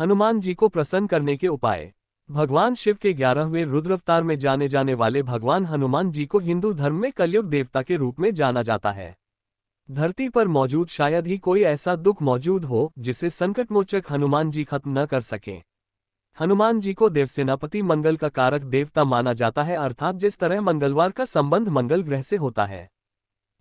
हनुमान जी को प्रसन्न करने के उपाय भगवान शिव के ग्यारहवें रुद्रवतार में जाने जाने वाले भगवान हनुमान जी को हिंदू धर्म में कलयुग देवता के रूप में जाना जाता है धरती पर मौजूद शायद ही कोई ऐसा दुख मौजूद हो जिसे संकटमोचक हनुमान जी खत्म न कर सकें हनुमान जी को देवसेनापति मंगल का कारक देवता माना जाता है अर्थात जिस तरह मंगलवार का संबंध मंगल ग्रह से होता है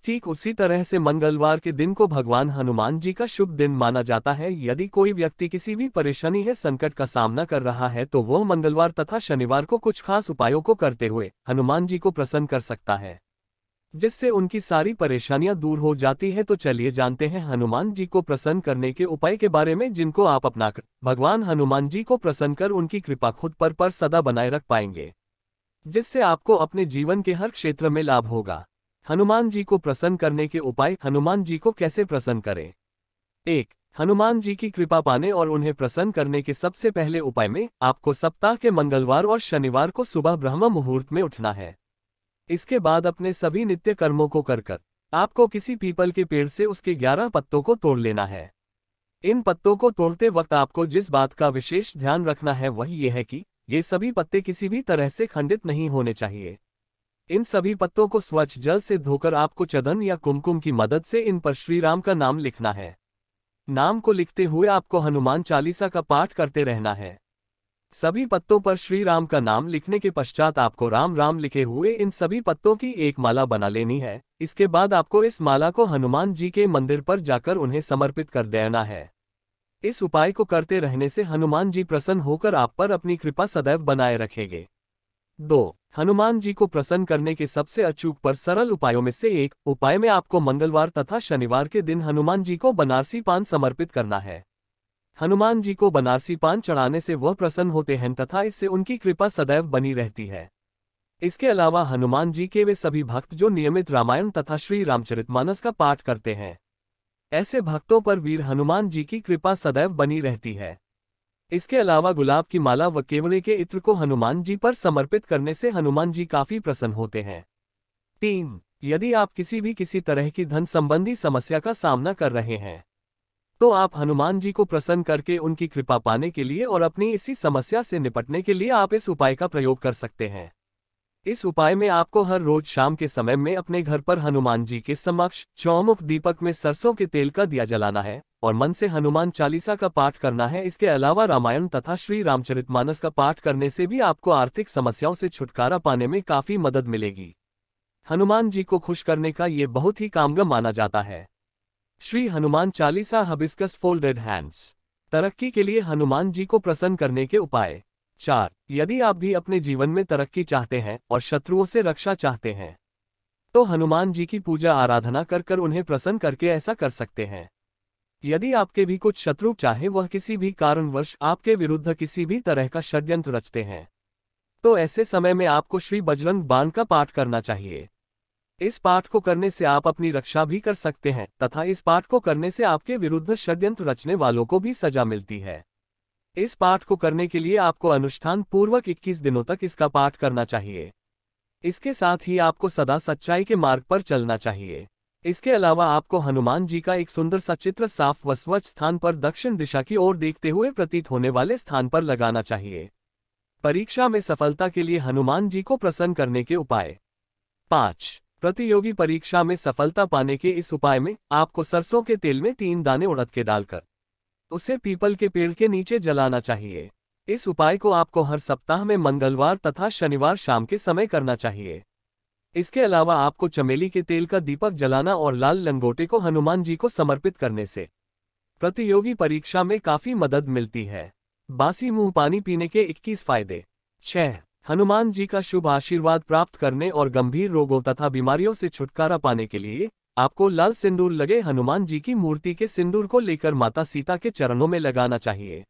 ठीक उसी तरह से मंगलवार के दिन को भगवान हनुमान जी का शुभ दिन माना जाता है यदि कोई व्यक्ति किसी भी परेशानी या संकट का सामना कर रहा है तो वह मंगलवार तथा शनिवार को कुछ खास उपायों को करते हुए हनुमान जी को प्रसन्न कर सकता है जिससे उनकी सारी परेशानियां दूर हो जाती है तो चलिए जानते हैं हनुमान जी को प्रसन्न करने के उपाय के बारे में जिनको आप कर भगवान हनुमान जी को प्रसन्न कर उनकी कृपा खुद पर पर सदा बनाए रख पाएंगे जिससे आपको अपने जीवन के हर क्षेत्र में लाभ होगा हनुमान जी को प्रसन्न करने के उपाय हनुमान जी को कैसे प्रसन्न करें एक हनुमान जी की कृपा पाने और उन्हें प्रसन्न करने के सबसे पहले उपाय में आपको सप्ताह के मंगलवार और शनिवार को सुबह ब्रह्म मुहूर्त में उठना है इसके बाद अपने सभी नित्य कर्मों को कर कर आपको किसी पीपल के पेड़ से उसके ग्यारह पत्तों को तोड़ लेना है इन पत्तों को तोड़ते वक्त आपको जिस बात का विशेष ध्यान रखना है वही ये है कि ये सभी पत्ते किसी भी तरह से खंडित नहीं होने चाहिए इन सभी पत्तों को स्वच्छ जल से धोकर आपको चदन या कुमकुम की मदद से इन पर श्रीराम का नाम लिखना है नाम को लिखते हुए आपको हनुमान चालीसा का पाठ करते रहना है सभी पत्तों पर श्री राम का नाम लिखने के पश्चात आपको राम राम लिखे हुए इन सभी पत्तों की एक माला बना लेनी है इसके बाद आपको इस माला को हनुमान जी के मंदिर पर जाकर उन्हें समर्पित कर देना है इस उपाय को करते रहने से हनुमान जी प्रसन्न होकर आप पर अपनी कृपा सदैव बनाए रखेंगे दो हनुमान जी को प्रसन्न करने के सबसे अचूक पर सरल उपायों में से एक उपाय में आपको मंगलवार तथा शनिवार के दिन हनुमान जी को बनारसी पान समर्पित करना है हनुमान जी को बनारसी पान चढ़ाने से वह प्रसन्न होते हैं तथा इससे उनकी कृपा सदैव बनी रहती है इसके अलावा हनुमान जी के वे सभी भक्त जो नियमित रामायण तथा श्री रामचरितमानस का पाठ करते हैं ऐसे भक्तों पर वीर हनुमान जी की कृपा सदैव बनी रहती है इसके अलावा गुलाब की माला व केवड़े के इत्र को हनुमान जी पर समर्पित करने से हनुमान जी काफी प्रसन्न होते हैं तीन यदि आप किसी भी किसी तरह की धन संबंधी समस्या का सामना कर रहे हैं तो आप हनुमान जी को प्रसन्न करके उनकी कृपा पाने के लिए और अपनी इसी समस्या से निपटने के लिए आप इस उपाय का प्रयोग कर सकते हैं इस उपाय में आपको हर रोज शाम के समय में अपने घर पर हनुमान जी के समक्ष चौमुख दीपक में सरसों के तेल का दिया जलाना है और मन से हनुमान चालीसा का पाठ करना है इसके अलावा रामायण तथा श्री रामचरितमानस का पाठ करने से भी आपको आर्थिक समस्याओं से छुटकारा पाने में काफी मदद मिलेगी हनुमान जी को खुश करने का ये बहुत ही कामगम माना जाता है Shri Hanuman Chalisa hibiscus folded hands तरक्की के लिए हनुमान जी को प्रसन्न करने के उपाय चार यदि आप भी अपने जीवन में तरक्की चाहते हैं और शत्रुओं से रक्षा चाहते हैं तो हनुमान जी की पूजा आराधना कर कर उन्हें प्रसन्न करके ऐसा कर सकते हैं यदि आपके भी कुछ शत्रु चाहे वह किसी भी कारणवश आपके विरुद्ध किसी भी तरह का षड्यंत्र रचते हैं तो ऐसे समय में आपको श्री बजरंग बाण का पाठ करना चाहिए इस पाठ को करने से आप अपनी रक्षा भी कर सकते हैं तथा इस पाठ को करने से आपके विरुद्ध षड्यंत्र रचने वालों को भी सजा मिलती है इस पाठ को करने के लिए आपको अनुष्ठान पूर्वक 21 दिनों तक इसका पाठ करना चाहिए इसके साथ ही आपको सदा सच्चाई के मार्ग पर चलना चाहिए इसके अलावा आपको हनुमान जी का एक सुंदर सा चित्र साफ व स्वच्छ स्थान पर दक्षिण दिशा की ओर देखते हुए प्रतीत होने वाले स्थान पर लगाना चाहिए परीक्षा में सफलता के लिए हनुमान जी को प्रसन्न करने के उपाय पाँच प्रतियोगी परीक्षा में सफलता पाने के इस उपाय में आपको सरसों के तेल में तीन दाने उड़द के डालकर उसे पीपल के पेड़ के नीचे जलाना चाहिए इस उपाय को आपको हर सप्ताह में मंगलवार तथा शनिवार शाम के समय करना चाहिए इसके अलावा आपको चमेली के तेल का दीपक जलाना और लाल लंगोटे को हनुमान जी को समर्पित करने से प्रतियोगी परीक्षा में काफी मदद मिलती है बासी मुंह पानी पीने के 21 फायदे छह हनुमान जी का शुभ आशीर्वाद प्राप्त करने और गंभीर रोगों तथा बीमारियों से छुटकारा पाने के लिए आपको लाल सिंदूर लगे हनुमान जी की मूर्ति के सिंदूर को लेकर माता सीता के चरणों में लगाना चाहिए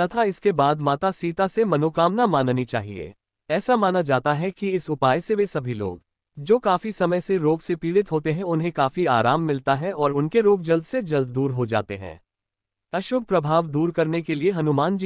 तथा इसके बाद माता सीता से मनोकामना माननी चाहिए ऐसा माना जाता है कि इस उपाय से वे सभी लोग जो काफी समय से रोग से पीड़ित होते हैं उन्हें काफी आराम मिलता है और उनके रोग जल्द से जल्द दूर हो जाते हैं अशुभ प्रभाव दूर करने के लिए हनुमान जी